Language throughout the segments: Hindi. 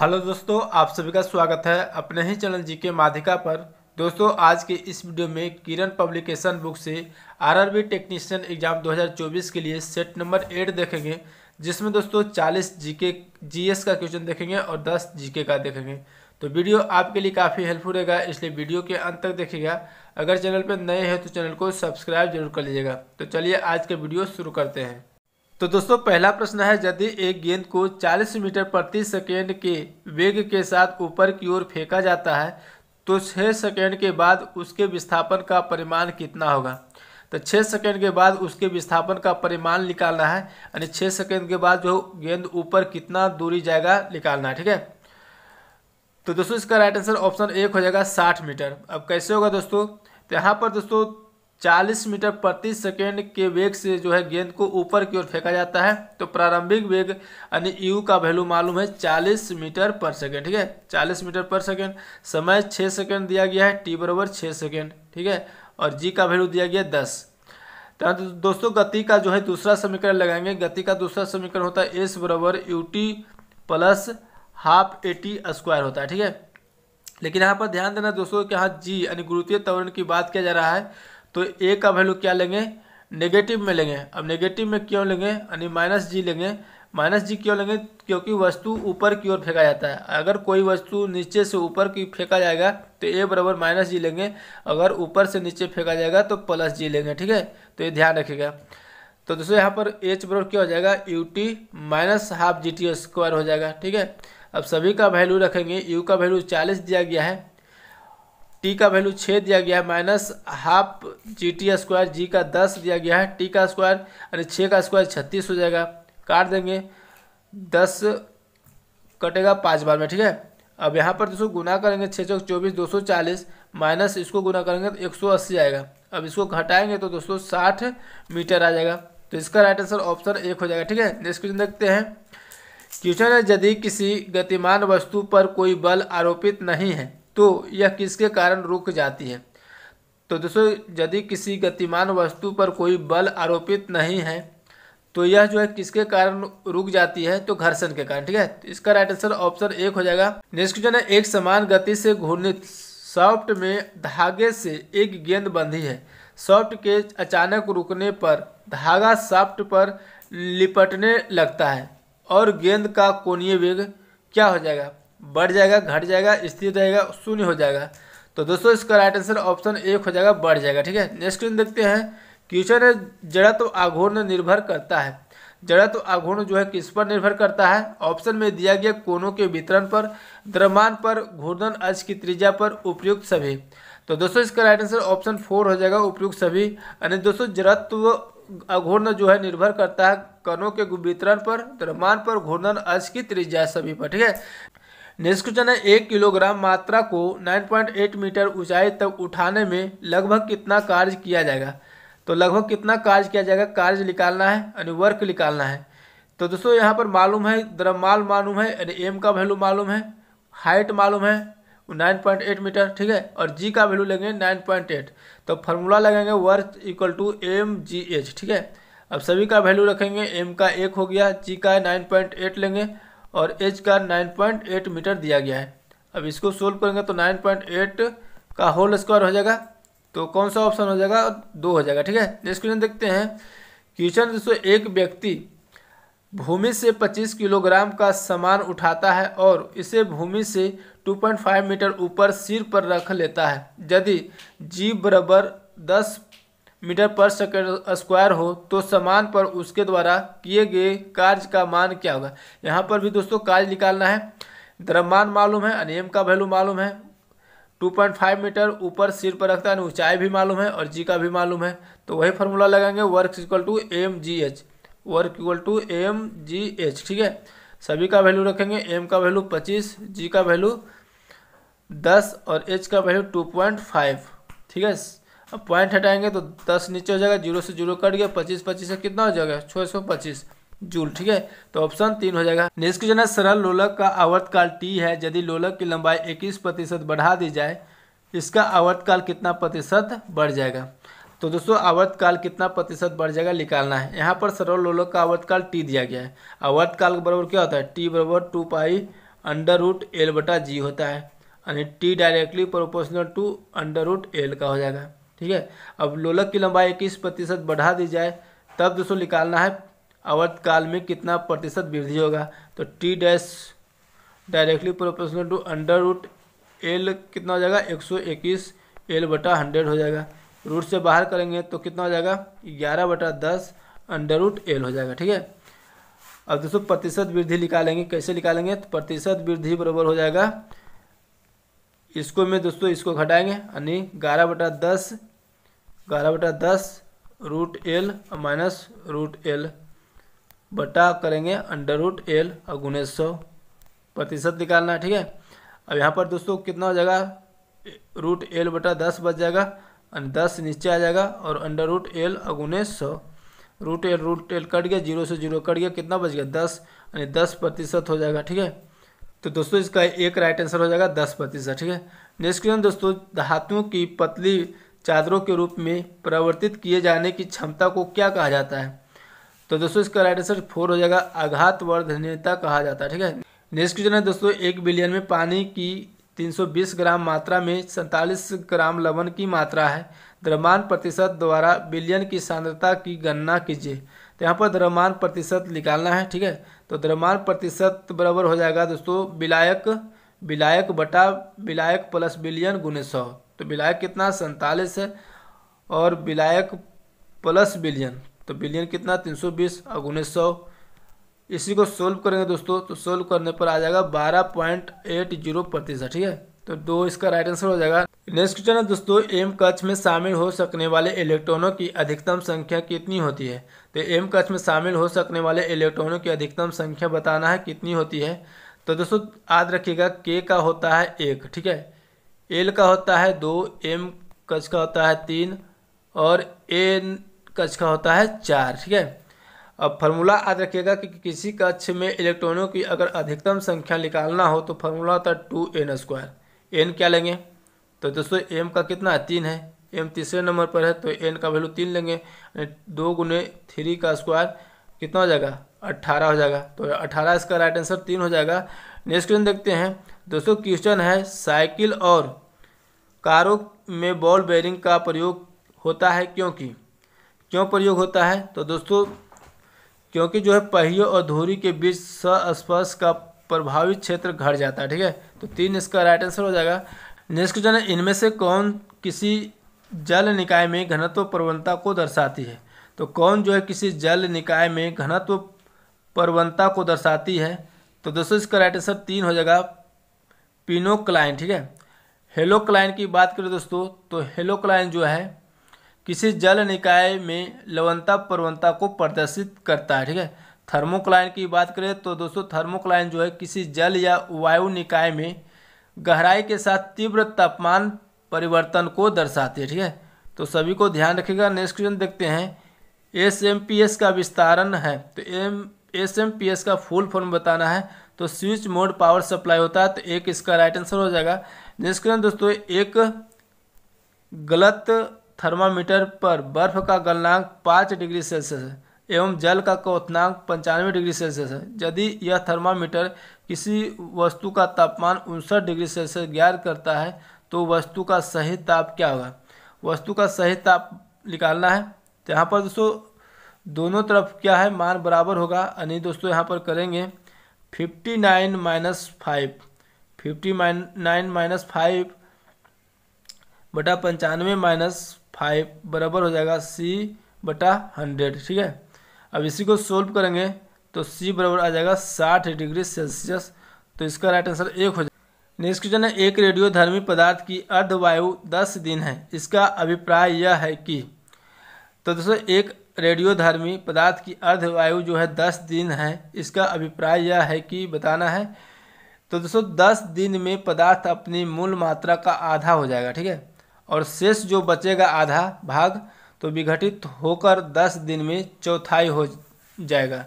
हेलो दोस्तों आप सभी का स्वागत है अपने ही चैनल जी के माधिका पर दोस्तों आज के इस वीडियो में किरण पब्लिकेशन बुक से आरआरबी टेक्नीशियन एग्जाम 2024 के लिए सेट नंबर एट देखेंगे जिसमें दोस्तों 40 जीके जीएस का क्वेश्चन देखेंगे और 10 जीके का देखेंगे तो वीडियो आपके लिए काफ़ी हेल्पफुल रहेगा इसलिए वीडियो के अंत तक देखेगा अगर चैनल पर नए हैं तो चैनल को सब्सक्राइब जरूर कर लीजिएगा तो चलिए आज का वीडियो शुरू करते हैं तो दोस्तों पहला प्रश्न है यदि एक गेंद को 40 मीटर प्रति सेकेंड के वेग के साथ ऊपर की ओर फेंका जाता है तो 6 सेकेंड के बाद उसके विस्थापन का परिमाण कितना होगा तो 6 सेकेंड के बाद उसके विस्थापन का परिमाण निकालना है यानी 6 सेकेंड के बाद जो गेंद ऊपर कितना दूरी जाएगा निकालना है ठीक है तो दोस्तों इसका राइट आंसर ऑप्शन एक हो जाएगा साठ मीटर अब कैसे होगा दोस्तों तो यहाँ पर दोस्तों 40 मीटर प्रति सेकेंड के वेग से जो है गेंद को ऊपर की ओर फेंका जाता है तो प्रारंभिक वेग यानी यू का वैल्यू मालूम है 40 मीटर पर सेकेंड ठीक है 40 मीटर पर सेकेंड समय 6 सेकेंड दिया गया है टी बराबर 6 सेकेंड ठीक है और जी का वैल्यू दिया गया है दस तो दोस्तों गति का जो है दूसरा समीकरण लगाएंगे गति का दूसरा समीकरण होता है एस बराबर U T plus half A T square होता है ठीक है लेकिन यहाँ पर ध्यान देना दोस्तों कि यहाँ जी यानी गुरुतीय त्वरण की बात किया जा रहा है तो ए का वैल्यू क्या लेंगे नेगेटिव में लेंगे अब नेगेटिव में क्यों लेंगे यानी माइनस जी लेंगे माइनस जी क्यों लेंगे क्योंकि वस्तु ऊपर की ओर फेंका जाता है अगर कोई वस्तु नीचे से ऊपर की फेंका जाएगा तो ए बराबर माइनस जी लेंगे अगर ऊपर से नीचे फेंका जाएगा तो प्लस जी लेंगे ठीक है तो ये ध्यान रखिएगा तो दोस्तों यहाँ पर एच बराबर क्या हो जाएगा U T minus half G T square हो जाएगा ठीक है अब सभी का वैल्यू रखेंगे यू का वैल्यू चालीस दिया गया है टी का वैल्यू छः दिया गया है minus half G T square G का दस दिया गया है टी का स्क्वायर यानी छः का स्क्वायर छत्तीस हो जाएगा काट देंगे दस कटेगा पाँच बार में ठीक है अब यहाँ पर दोस्तों गुना करेंगे छः चौक चौबीस दो सौ चालीस माइनस इसको गुना करेंगे तो एक सौ अस्सी आएगा अब इसको घटाएंगे तो दोस्तों साठ मीटर आ जाएगा तो इसका राइट आंसर ऑप्शन एक हो जाएगा ठीक है नेक्स्ट क्वेश्चन देखते हैं क्वेश्चन है यदि किसी गतिमान वस्तु पर कोई बल आरोपित नहीं है तो यह किसके कारण रुक जाती है तो दोस्तों यदि किसी गतिमान वस्तु पर कोई बल आरोपित नहीं है तो यह जो है किसके कारण रुक जाती है तो घर्षण के कारण ठीक है तो इसका राइट आंसर ऑप्शन एक हो जाएगा नेक्स्ट क्वेश्चन है एक समान गति से घूर्णित सॉफ्ट में धागे से एक गेंद बंधी है सॉफ्ट के अचानक रुकने पर धागा सॉफ्ट पर लिपटने लगता है और गेंद का कोणीय वेग क्या हो जाएगा बढ़ जाएगा घट जाएगा स्थिर रहेगा शून्य हो जाएगा तो दोस्तों इसका राइट आंसर ऑप्शन एक हो जाएगा बढ़ जाएगा ठीक है नेक्स्ट क्वेश्चन देखते हैं क्वेश्चन है जड़त्व तो आघूर्ण निर्भर करता है जड़त्व तो आघूर्ण जो है किस पर निर्भर करता है ऑप्शन में दिया गया कोनों के वितरण पर द्रमान पर घूर्दन अज की त्रिज्या पर उपयुक्त सभी तो दोस्तों इसका राइट आंसर ऑप्शन फोर हो जाएगा उपयुक्त सभी यानी दोस्तों जड़त्व तो अघूर्ण जो है निर्भर करता है कणों के वितरण पर द्रमान पर घूर्णन अज की त्रिज्या सभी पर ठीक है निष्कुचन एक किलोग्राम मात्रा को 9.8 मीटर ऊंचाई तक उठाने में लगभग कितना कार्य किया जाएगा तो लगभग कितना कार्य किया जाएगा कार्य निकालना है यानी वर्क निकालना है तो दोस्तों यहाँ पर मालूम है द्रमाल मालूम है यानी एम का वैल्यू मालूम है हाइट मालूम है 9.8 मीटर ठीक है और जी का वैल्यू लेंगे 9.8 तो फार्मूला लगेंगे work equal to M G H ठीक है अब सभी का वैल्यू रखेंगे एम का एक हो गया जी का 9.8 लेंगे और एच का 9.8 मीटर दिया गया है अब इसको सोल्व करेंगे तो 9.8 का होल स्क्वायर हो जाएगा तो कौन सा ऑप्शन हो जाएगा दो हो जाएगा ठीक है नेक्स्ट क्वेश्चन देखते हैं क्वेश्चन दोस्तों एक व्यक्ति भूमि से 25 किलोग्राम का सामान उठाता है और इसे भूमि से 2.5 मीटर ऊपर सिर पर रख लेता है यदि जी बराबर दस मीटर पर सेकेंड स्क्वायर हो तो समान पर उसके द्वारा किए गए कार्य का मान क्या होगा यहाँ पर भी दोस्तों कार्य निकालना है द्रव्यमान मालूम है अनियम का वैल्यू मालूम है 2.5 मीटर ऊपर सिर पर रखता है ऊंचाई भी मालूम है और जी का भी मालूम है तो वही फॉर्मूला लगाएंगे work equal to M G H work equal to M G H ठीक है सभी का वैल्यू रखेंगे एम का वैल्यू पच्चीस जी का वैल्यू दस और एच का वैल्यू टू पॉइंट फाइव ठीक है अब पॉइंट हटाएंगे तो दस नीचे हो जाएगा जीरो से जीरो कट गया पच्चीस पच्चीस से कितना हो जाएगा छः सौ पच्चीस जूल ठीक है तो ऑप्शन तीन हो जाएगा नेक्स्ट क्वेश्चन है सरल लोलक का आवर्तकाल टी है यदि लोलक की लंबाई इक्कीस प्रतिशत बढ़ा दी जाए इसका आवर्तकाल कितना प्रतिशत बढ़ जाएगा तो दोस्तों आवर्तकाल कितना प्रतिशत बढ़ जाएगा निकालना है यहाँ पर सरल लोलक का आवर्तकाल टी दिया गया है आवर्तकाल के बराबर क्या होता है टी बराबर two pi under root L बटा जी होता है यानी T directly proportional to under root L का हो जाएगा ठीक है अब लोलक की लंबाई इक्कीस प्रतिशत बढ़ा दी जाए तब दोस्तों निकालना है अवर्त काल में कितना प्रतिशत वृद्धि होगा तो T dash directly proportional to under root L कितना हो जाएगा एक सौ इक्कीस एल बटा हंड्रेड हो जाएगा रूट से बाहर करेंगे तो कितना हो जाएगा ग्यारह बटा दस अंडर रूट एल हो जाएगा ठीक है अब दोस्तों प्रतिशत वृद्धि निकालेंगे कैसे निकालेंगे तो प्रतिशत वृद्धि बराबर हो जाएगा इसको में दोस्तों इसको घटाएंगे यानी ग्यारह बटा दस ग्यारह बटा दस root L minus root L बटा करेंगे अंडर रूट एल और गुने सौ प्रतिशत निकालना है ठीक है अब यहाँ पर दोस्तों कितना हो जाएगा रूट एल बटा दस बच जाएगा और दस नीचे आ जाएगा और अंडर रूट एल अगुने सौ root L root L cut गया जीरो से जीरो कट गया कितना बच गया दस यानी दस प्रतिशत हो जाएगा ठीक है तो दोस्तों इसका एक राइट आंसर हो जाएगा दस प्रतिशत ठीक है नेक्स्ट क्वेश्चन दोस्तों धातुओं की पतली चादरों के रूप में परिवर्तित किए जाने की क्षमता को क्या कहा जाता है तो दोस्तों इसका राइट आंसर फोर हो जाएगा आघात वर्धनीयता कहा जाता है ठीक है नेक्स्ट क्वेश्चन है दोस्तों एक बिलियन में पानी की 320 ग्राम मात्रा में सैंतालीस ग्राम लवण की मात्रा है द्रव्यमान प्रतिशत द्वारा बिलियन की सांद्रता की गणना कीजिए तो यहाँ पर द्रव्यमान प्रतिशत निकालना है ठीक है तो द्रव्यमान प्रतिशत बराबर हो जाएगा दोस्तों विलायक विलायक बटा विलायक प्लस बिलियन गुने सौ तो विलायक कितना सैंतालीस है और विलायक प्लस बिलियन तो बिलियन कितना तीन सौ बीस और उन्नीस सौ इसी को सोल्व करेंगे दोस्तों तो सोल्व करने पर आ जाएगा बारह पॉइंट एट जीरो प्रतिशत ठीक है तो दो इसका राइट आंसर हो जाएगा नेक्स्ट क्वेश्चन है दोस्तों एम कक्ष में शामिल हो सकने वाले इलेक्ट्रॉनों की अधिकतम संख्या कितनी होती है तो एम कक्ष में शामिल हो सकने वाले इलेक्ट्रॉनों की अधिकतम संख्या बताना है कितनी होती है तो दोस्तों याद रखिएगा के का होता है एक ठीक है एल का होता है दो एम कच का होता है तीन और एन कच का होता है चार ठीक है अब फार्मूला याद रखिएगा कि किसी कक्ष में इलेक्ट्रॉनों की अगर अधिकतम संख्या निकालना हो तो फार्मूला होता है टू एन स्क्वायर एन क्या लेंगे तो दोस्तों एम का कितना है तीन है एम तीसरे नंबर पर है तो एन का वैल्यू तीन लेंगे दो गुने थ्री का स्क्वायर कितना हो जाएगा अट्ठारह हो जाएगा तो अट्ठारह इसका राइट आंसर तीन हो जाएगा नेक्स्ट क्वेश्चन देखते हैं दोस्तों क्वेश्चन है साइकिल और कारों में बॉल बेयरिंग का प्रयोग होता है क्योंकि क्यों प्रयोग होता है तो दोस्तों क्योंकि जो है पहियों और धूरी के बीच स्पर्श का प्रभावित क्षेत्र घट जाता है ठीक है तो तीन इसका राइट आंसर हो जाएगा नेक्स्ट क्वेश्चन है इनमें से कौन किसी जल निकाय में घनत्व प्रवणता को दर्शाती है तो कौन जो है किसी जल निकाय में घनत्व प्रवणता को दर्शाती है तो दोस्तों इसका राइट आंसर तीन हो जाएगा पिनोक्लाइन ठीक है हेलोक्लाइन की बात करें दोस्तों तो हेलोक्लाइन जो है किसी जल निकाय में लवनता प्रवणता को प्रदर्शित करता है ठीक है थर्मोक्लाइन की बात करें तो दोस्तों थर्मोक्लाइन जो है किसी जल या वायु निकाय में गहराई के साथ तीव्र तापमान परिवर्तन को दर्शाती है ठीक है तो सभी को ध्यान रखिएगा नेक्स्ट क्वेश्चन देखते हैं एस एम पी एस का विस्तारण है तो M S M P S का फुल फॉर्म बताना है तो स्विच मोड पावर सप्लाई होता है तो एक इसका राइट आंसर हो जाएगा जिसके दोस्तों एक गलत थर्मामीटर पर बर्फ का गलनांक पाँच डिग्री सेल्सियस है एवं जल का क्वथनांक पंचानवे डिग्री सेल्सियस है यदि यह थर्मामीटर किसी वस्तु का तापमान उनसठ डिग्री सेल्सियस ज्ञात करता है तो वस्तु का सही ताप क्या होगा वस्तु का सही ताप निकालना है तो यहाँ पर दोस्तों दोनों तरफ क्या है मान बराबर होगा यानी दोस्तों यहाँ पर करेंगे fifty nine minus five fifty nine minus five बटा पंचानवे माइनस फाइव बराबर हो जाएगा सी बटा हंड्रेड ठीक है अब इसी को सोल्व करेंगे तो सी बराबर आ जाएगा साठ डिग्री सेल्सियस तो इसका राइट आंसर एक हो जाएगा नेक्स्ट क्वेश्चन है एक रेडियोधर्मी पदार्थ की अर्धवायु दस दिन है इसका अभिप्राय यह है कि तो दोस्तों एक रेडियोधर्मी पदार्थ की अर्धवायु जो है दस दिन है इसका अभिप्राय यह है कि बताना है तो दोस्तों दस दिन में पदार्थ अपनी मूल मात्रा का आधा हो जाएगा ठीक है और शेष जो बचेगा आधा भाग तो विघटित होकर दस दिन में चौथाई हो जाएगा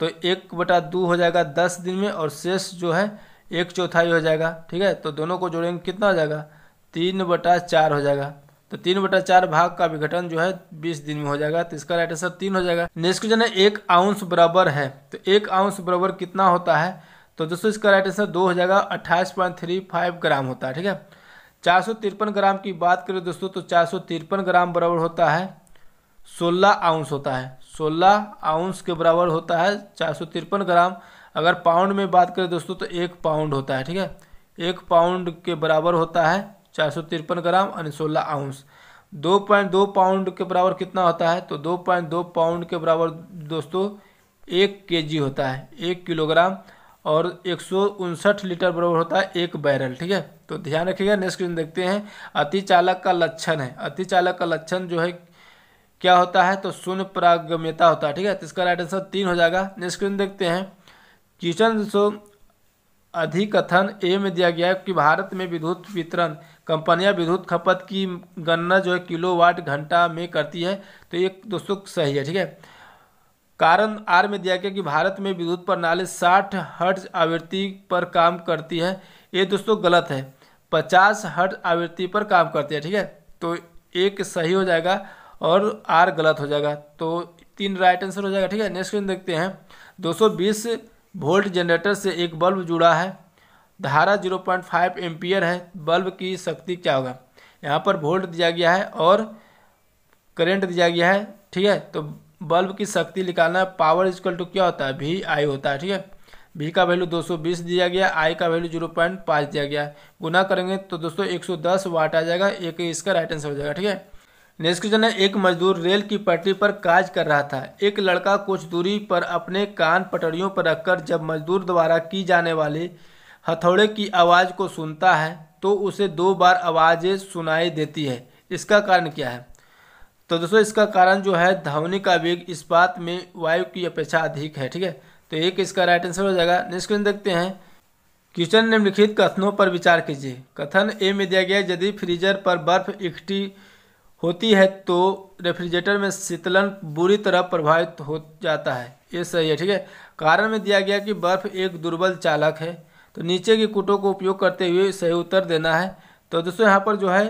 तो एक बटा दो हो जाएगा दस दिन में और शेष जो है एक चौथाई हो जाएगा ठीक है तो दोनों को जोड़ेंगे कितना हो जाएगा तीन बटा चार हो जाएगा तो तीन बटा चार भाग का विघटन जो है बीस दिन में हो जाएगा तो इसका राइट आंसर तीन हो जाएगा नेक्स्ट क्वेश्चन है एक आउंस बराबर है तो एक आउंस बराबर कितना होता है तो दोस्तों इसका राइट आंसर दो हो जाएगा अट्ठाईस पॉइंट थ्री फाइव ग्राम होता है ठीक है चार सौ तिरपन ग्राम की बात करें दोस्तों तो चार सौ तिरपन ग्राम बराबर होता है सोलह आउंस होता है सोलह आउंस के बराबर होता है चार सौ तिरपन ग्राम अगर पाउंड में बात करें दोस्तों तो एक पाउंड होता है ठीक है एक पाउंड के बराबर होता है चार सौ तिरपन ग्राम यानी सोलह आउंस दो पॉइंट दो पाउंड के बराबर कितना होता है तो दो पॉइंट दो पाउंड के बराबर दोस्तों एक के जी होता है एक किलोग्राम और एक सौ उनसठ लीटर बराबर होता है एक बैरल ठीक है तो ध्यान रखिएगा नेक्स्ट क्वेश्चन देखते हैं अति चालक का लक्षण है अति चालक का लक्षण जो है क्या होता है तो शून्य प्रागम्यता होता है ठीक है तो इसका राइट आंसर तीन हो जाएगा नेक्स्ट क्वेश्चन देखते हैं किचन सो अधिकथन ए में दिया गया है कि भारत में विद्युत वितरण कंपनियां विद्युत खपत की गणना जो है किलोवाट घंटा में करती है तो ये दोस्तों सही है ठीक है कारण आर में दिया गया कि भारत में विद्युत प्रणाली साठ हट आवृत्ति पर काम करती है ये दोस्तों गलत है पचास हट आवृत्ति पर काम करती है ठीक है तो एक सही हो जाएगा और आर गलत हो जाएगा तो तीन राइट आंसर हो जाएगा ठीक है नेक्स्ट क्वेश्चन देखते हैं 220 वोल्ट जनरेटर से एक बल्ब जुड़ा है धारा जीरो पॉइंट फाइव एम्पियर है बल्ब की शक्ति क्या होगा यहाँ पर वोल्ट दिया गया है और करेंट दिया गया है ठीक है तो बल्ब की शक्ति निकालना है पावर इजकल टू क्या होता है भी आई होता है ठीक है भी का वैल्यू 220 दिया गया आई का वैल्यू 0.5 दिया गया गुना करेंगे तो दोस्तों 110 वाट आ जाएगा एक इसका राइट आंसर हो जाएगा ठीक है नेक्स्ट क्वेश्चन है एक मजदूर रेल की पटरी पर काज कर रहा था एक लड़का कुछ दूरी पर अपने कान पटरियों पर रखकर जब मजदूर द्वारा की जाने वाली हथौड़े की आवाज़ को सुनता है तो उसे दो बार आवाज़ें सुनाई देती है इसका कारण क्या है तो दोस्तों इसका कारण जो है ध्वनि का वेग इस बात में वायु की अपेक्षा अधिक है ठीक है तो एक इसका राइट आंसर हो जाएगा नेक्स्ट क्वेश्चन देखते हैं क्वेश्चन निम्नलिखित कथनों पर विचार कीजिए कथन ए में दिया गया यदि फ्रीजर पर बर्फ इकट्ठी होती है तो रेफ्रिजरेटर में शीतलन बुरी तरह प्रभावित हो जाता है ये सही है ठीक है कारण में दिया गया कि बर्फ एक दुर्बल चालक है तो नीचे के कुटों को उपयोग करते हुए सही उत्तर देना है तो दोस्तों यहाँ पर जो है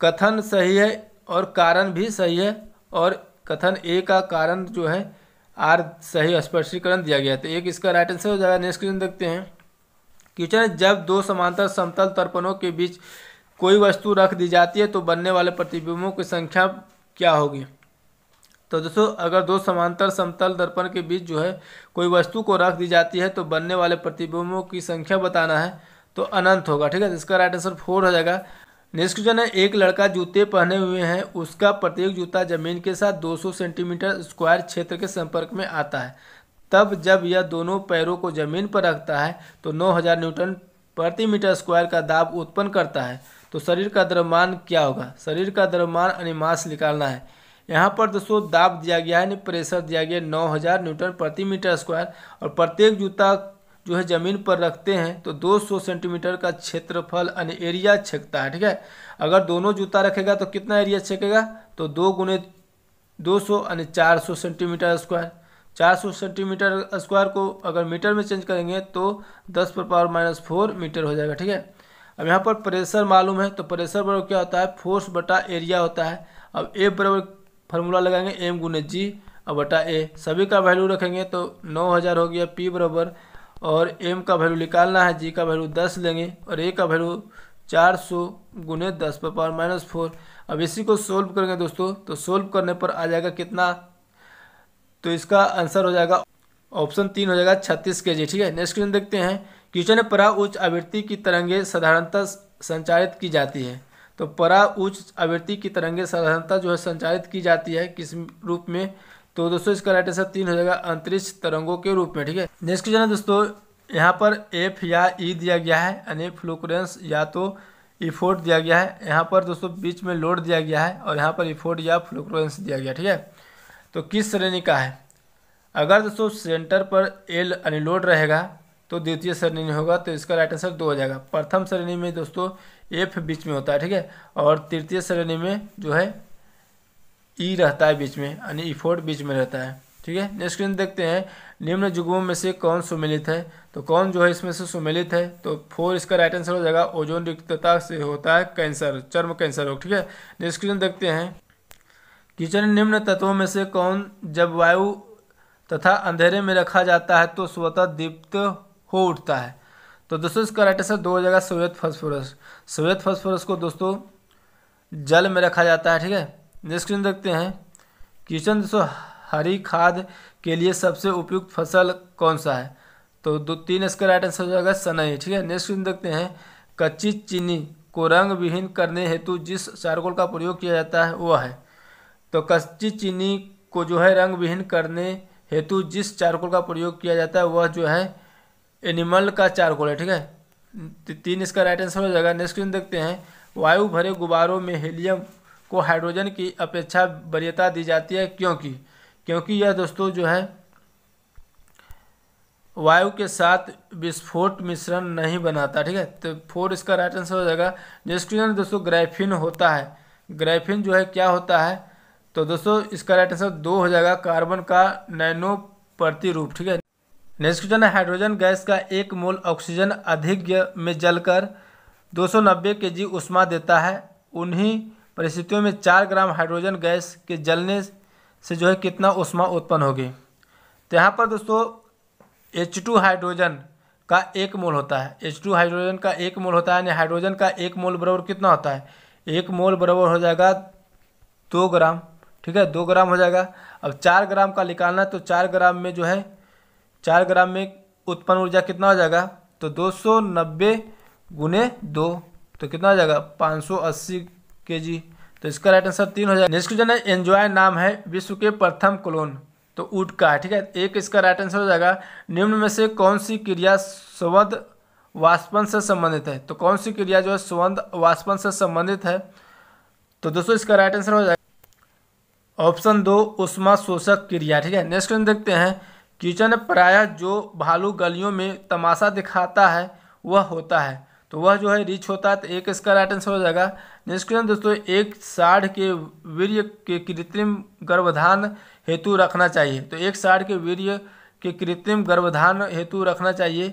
कथन सही है और कारण भी सही है और कथन ए का कारण जो है आर सही स्पष्टीकरण दिया गया तो एक इसका राइट आंसर हो जाएगा नेक्स्ट क्वेश्चन देखते हैं क्वेश्चन है जब दो समांतर समतल तर्पणों के बीच कोई वस्तु रख दी जाती है तो बनने वाले प्रतिबिंबों की संख्या क्या होगी तो दोस्तों अगर दो समांतर समतल दर्पण के बीच जो है कोई वस्तु को रख दी जाती है तो बनने वाले प्रतिबिंबों की संख्या बताना है तो अनंत होगा ठीक है तो इसका राइट आंसर फोर हो जाएगा नेक्स्ट क्वेश्चन है एक लड़का जूते पहने हुए हैं उसका प्रत्येक जूता जमीन के साथ 200 सेंटीमीटर स्क्वायर क्षेत्र के संपर्क में आता है तब जब यह दोनों पैरों को जमीन पर रखता है तो 9000 न्यूटन प्रति मीटर स्क्वायर का दाब उत्पन्न करता है तो शरीर का द्रव्यमान क्या होगा शरीर का द्रव्यमान अनुमास निकालना है यहाँ पर दोस्तों दाब दिया गया है यानी प्रेशर दिया गया नौ हज़ार न्यूटन प्रति मीटर स्क्वायर और प्रत्येक जूता जो है ज़मीन पर रखते हैं तो 200 सेंटीमीटर का क्षेत्रफल यानी एरिया छेकता है ठीक है अगर दोनों जूता रखेगा तो कितना एरिया छेकेगा तो दो गुने दो सौ यानी चार सौ सेंटीमीटर स्क्वायर चार सौ सेंटीमीटर स्क्वायर को अगर मीटर में चेंज करेंगे तो दस पर पावर माइनस फोर मीटर हो जाएगा ठीक है अब यहाँ पर प्रेशर मालूम है तो प्रेशर बराबर क्या होता है फोर्स बटा एरिया होता है अब ए बराबर फार्मूला लगाएंगे एम गुने जी और बटा ए सभी का वैल्यू रखेंगे तो नौ हज़ार हो गया पी बराबर और एम का वैल्यू निकालना है जी का वैल्यू दस लेंगे और ए का वैल्यू चार सौ गुने दस पर पावर माइनस फोर अब इसी को सोल्व करेंगे दोस्तों तो सोल्व करने पर आ जाएगा कितना तो इसका आंसर हो जाएगा ऑप्शन तीन हो जाएगा छत्तीस के जी ठीक है नेक्स्ट क्वेश्चन देखते हैं क्वेश्चन पर परा उच्च आवृत्ति की तरंगे साधारणतः संचालित की जाती है तो परा उच्च आवृत्ति की तरंगे साधारणता जो है संचालित की जाती है किस रूप में तो दोस्तों इसका राइट आंसर तीन हो जाएगा अंतरिक्ष तरंगों के रूप में ठीक है नेक्स्ट क्वेश्चन है दोस्तों यहाँ पर एफ या ई e दिया गया है यानी फ्लूक्रेंस या तो इफोर्ट दिया गया है यहाँ पर दोस्तों बीच में लोड दिया गया है और यहाँ पर इफोर्ट या फ्लूक्रेंस दिया गया ठीक है तो किस श्रेणी का है अगर दोस्तों सेंटर पर एल यानी लोड रहेगा तो द्वितीय में होगा तो इसका राइट आंसर दो हो जाएगा प्रथम श्रेणी में दोस्तों एफ बीच में होता है ठीक है और तृतीय श्रेणी में जो है ई e रहता है बीच में यानी ई e फोर्ट बीच में रहता है ठीक है नेक्स्ट क्वेश्चन देखते हैं निम्न जुगमों में से कौन सुमिलित है तो कौन जो है इसमें से सुमिलित है तो फोर इसका राइट आंसर हो जाएगा ओजोन रिक्तता से होता है कैंसर चर्म कैंसर रोग ठीक है नेक्स्ट क्वेश्चन देखते हैं किचन निम्न तत्वों में से कौन जब वायु तथा अंधेरे में रखा जाता है तो स्वतः दीप्त हो उठता है तो दोस्तों इसका राइट आंसर दो हो जाएगा श्वेत फॉस्फोरस श्वेत फॉस्फोरस को दोस्तों जल में रखा जाता है ठीक है नेक्स्ट क्वेश्चन देखते हैं क्वेश्चन दोस्तों हरी खाद के लिए सबसे उपयुक्त फसल कौन सा है तो दो तीन इसका राइट आंसर हो जाएगा सनई ठीक है नेक्स्ट क्वेश्चन देखते हैं कच्ची चीनी को रंग विहीन करने हेतु जिस चारकोल का प्रयोग किया जाता है वह है तो कच्ची चीनी को जो है रंग विहीन करने हेतु जिस चारकोल का प्रयोग किया जाता है वह जो है एनिमल का चारकोल है ठीक है तीन इसका राइट आंसर हो जाएगा नेक्स्ट क्वेश्चन देखते हैं वायु भरे गुब्बारों में हीलियम को हाइड्रोजन की अपेक्षा वरीयता दी जाती है क्योंकि क्योंकि यह दोस्तों जो है वायु के साथ विस्फोट मिश्रण नहीं बनाता ठीक है तो फोर इसका राइट आंसर हो जाएगा नेक्स्ट क्वेश्चन दोस्तों ग्राफिन होता है ग्राफिन जो है क्या होता है तो दोस्तों इसका राइट आंसर दो हो जाएगा कार्बन का नैनो प्रतिरूप ठीक है नेक्स्ट क्वेश्चन है हाइड्रोजन गैस का एक मोल ऑक्सीजन अधिक में जलकर 290 केजी उष्मा देता है उन्हीं परिस्थितियों में चार ग्राम हाइड्रोजन गैस के जलने से जो है कितना उष्मा उत्पन्न होगी तो यहाँ पर दोस्तों एच टू हाइड्रोजन का एक मोल होता है एच टू हाइड्रोजन का एक मोल होता है यानी हाइड्रोजन का एक मोल बराबर कितना होता है एक मोल बराबर हो जाएगा दो ग्राम ठीक है दो ग्राम हो जाएगा अब चार ग्राम का निकालना है तो चार ग्राम में जो है चार ग्राम में उत्पन्न ऊर्जा कितना हो जाएगा तो दो सौ नब्बे गुने दो तो कितना हो जाएगा पाँच सौ अस्सी के जी तो इसका राइट आंसर तीन हो जाएगा नेक्स्ट क्वेश्चन है एंजॉय नाम है विश्व के प्रथम क्लोन तो ऊट का ठीक है एक इसका राइट आंसर हो जाएगा निम्न में से कौन सी क्रिया स्वंद वाष्पन से संबंधित है तो कौन सी क्रिया जो है स्वंद वाष्पन से संबंधित है तो दोस्तों इसका राइट आंसर हो जाएगा ऑप्शन दो उष्मा शोषक क्रिया ठीक है नेक्स्ट क्वेश्चन देखते हैं किचन प्रायः जो भालू गलियों में तमाशा दिखाता है वह होता है तो वह जो है रिच होता है तो एक इसका राइट आंसर हो जाएगा नेक्स्ट क्वेश्चन दोस्तों एक साढ़ के वीर्य के कृत्रिम गर्भधान हेतु रखना चाहिए तो एक साढ़ के वीर्य के कृत्रिम गर्भधान हेतु रखना चाहिए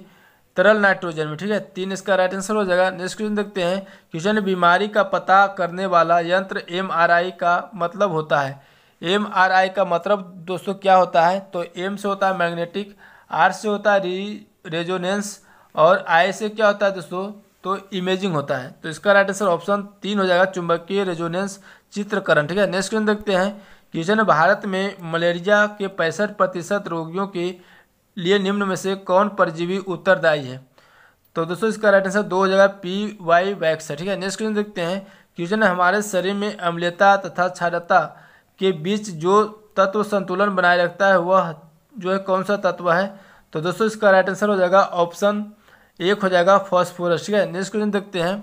तरल नाइट्रोजन में ठीक है तीन इसका राइट आंसर हो जाएगा नेक्स्ट क्वेश्चन देखते हैं क्वेश्चन बीमारी का पता करने वाला यंत्र एमआरआई का मतलब होता है एम आर आई का मतलब दोस्तों क्या होता है तो एम से होता है मैग्नेटिक आर से होता है री रेजोनेंस और आई से क्या होता है दोस्तों तो इमेजिंग होता है तो इसका राइट आंसर ऑप्शन तीन हो जाएगा चुंबकीय रेजोनेंस चित्रकरण ठीक है नेक्स्ट क्वेश्चन देखते हैं किचन भारत में मलेरिया के पैंसठ प्रतिशत रोगियों के लिए निम्न में से कौन परजीवी उत्तरदायी है तो दोस्तों इसका राइट आंसर दो हो जाएगा पी वाई वैक्स ठीक है नेक्स्ट क्वेश्चन देखते हैं क्वेश्चन हमारे शरीर में अम्लता तथा क्षारता के बीच जो तत्व संतुलन बनाए रखता है वह जो है कौन सा तत्व है तो दोस्तों इसका राइट आंसर हो जाएगा ऑप्शन एक हो जाएगा फॉस्फोरस ठीक है नेक्स्ट क्वेश्चन देखते हैं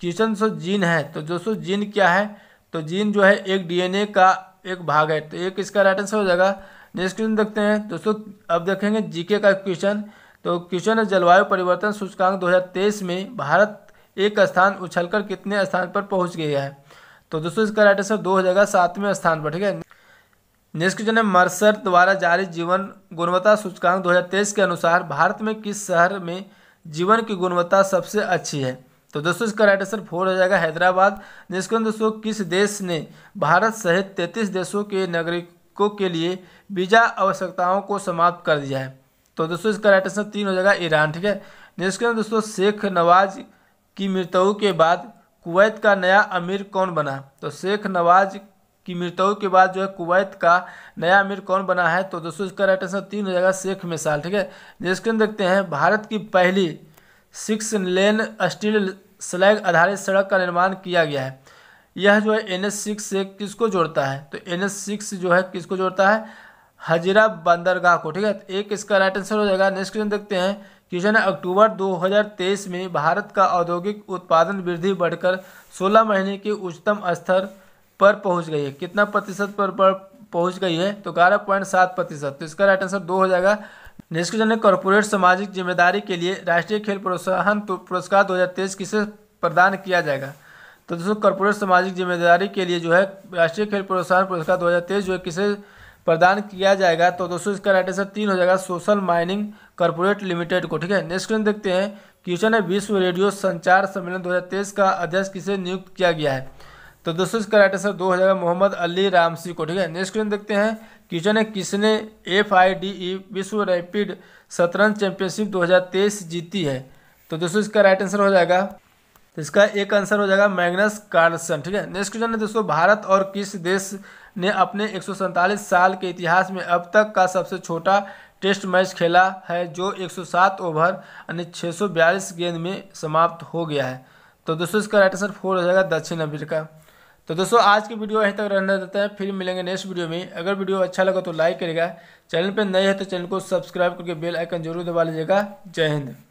क्वेश्चन सो जीन है तो दोस्तों जीन क्या है तो जीन जो है एक डीएनए का एक भाग है तो एक इसका राइट आंसर हो जाएगा नेक्स्ट क्वेश्चन देखते हैं दोस्तों अब देखेंगे जीके का क्वेश्चन तो क्वेश्चन है जलवायु परिवर्तन सूचकांक दो में भारत एक स्थान उछलकर कितने स्थान पर पहुंच गया है तो दोस्तों इसका राइट आंसर दो हो जाएगा सातवें स्थान पर ठीक है नेक्स्ट क्वेश्चन है मर्सर द्वारा जारी जीवन गुणवत्ता सूचकांक 2023 के अनुसार भारत में किस शहर में जीवन की गुणवत्ता सबसे अच्छी है तो दोस्तों इसका राइट आंसर फोर हो जाएगा हैदराबाद जिसको दोस्तों किस देश ने भारत सहित तैंतीस देशों के नागरिकों के लिए वीजा आवश्यकताओं को समाप्त कर दिया है तो दोस्तों इसका राइट आंसर तीन हो जाएगा ईरान ठीक है नेक्स्ट दोस्तों शेख नवाज की मृत्यु के बाद कुवैत का नया अमीर कौन बना तो शेख नवाज की मृत्यु के बाद जो है कुवैत का नया अमीर कौन बना है तो दोस्तों इसका राइट आंसर तीन हो जाएगा शेख मिसाल ठीक है जिसके देखते हैं भारत की पहली सिक्स लेन स्टील स्लैग आधारित सड़क का निर्माण किया गया है यह जो है एन सिक्स से किसको जोड़ता है तो एन सिक्स जो है किसको जोड़ता है हजीरा बंदरगाह को ठीक है एक इसका राइट आंसर हो जाएगा नेक्स्ट क्वेश्चन देखते हैं किशन अक्टूबर 2023 में भारत का औद्योगिक उत्पादन वृद्धि बढ़कर 16 महीने के उच्चतम स्तर पर पहुंच गई है कितना प्रतिशत पर, पर पहुंच गई है तो ग्यारह पॉइंट सात प्रतिशत तो इसका राइट आंसर दो हो जाएगा नेक्स्ट क्वेश्चन है कॉरपोरेट सामाजिक जिम्मेदारी के लिए राष्ट्रीय खेल प्रोत्साहन तो पुरस्कार दो किसे प्रदान किया जाएगा तो दोस्तों कॉरपोरेट सामाजिक जिम्मेदारी के लिए जो है राष्ट्रीय खेल प्रोत्साहन पुरस्कार दो जो है किसे प्रदान किया जाएगा तो दोस्तों इसका राइट आंसर तीन हो जाएगा सोशल माइनिंग कॉर्पोरेट लिमिटेड को ठीक है नेक्स्ट क्वेश्चन देखते हैं क्वेश्चन है विश्व रेडियो संचार सम्मेलन 2023 का अध्यक्ष किसे नियुक्त किया गया है तो दोस्तों इसका राइट आंसर दो हो जाएगा मोहम्मद अली रामसी को ठीक है नेक्स्ट क्वेश्चन देखते हैं क्वेश्चन है किसने एफ आई डी ई विश्व रैपिड शतरंज चैंपियनशिप दो जीती है तो दोस्तों इसका राइट आंसर हो जाएगा तो इसका एक आंसर हो जाएगा मैग्नस कार्लसन ठीक है नेक्स्ट क्वेश्चन है दोस्तों भारत और किस देश ने अपने एक साल के इतिहास में अब तक का सबसे छोटा टेस्ट मैच खेला है जो 107 ओवर यानी छः गेंद में समाप्त हो गया है तो दोस्तों इसका राइट आंसर फोर हो जाएगा दक्षिण अफ्रीका तो दोस्तों आज की वीडियो यहीं तक रहने देते हैं फिर मिलेंगे नेक्स्ट वीडियो में अगर वीडियो अच्छा लगा तो लाइक करेगा चैनल पर नए है तो चैनल को सब्सक्राइब करके बेल आइकन जरूर दबा लीजिएगा जय हिंद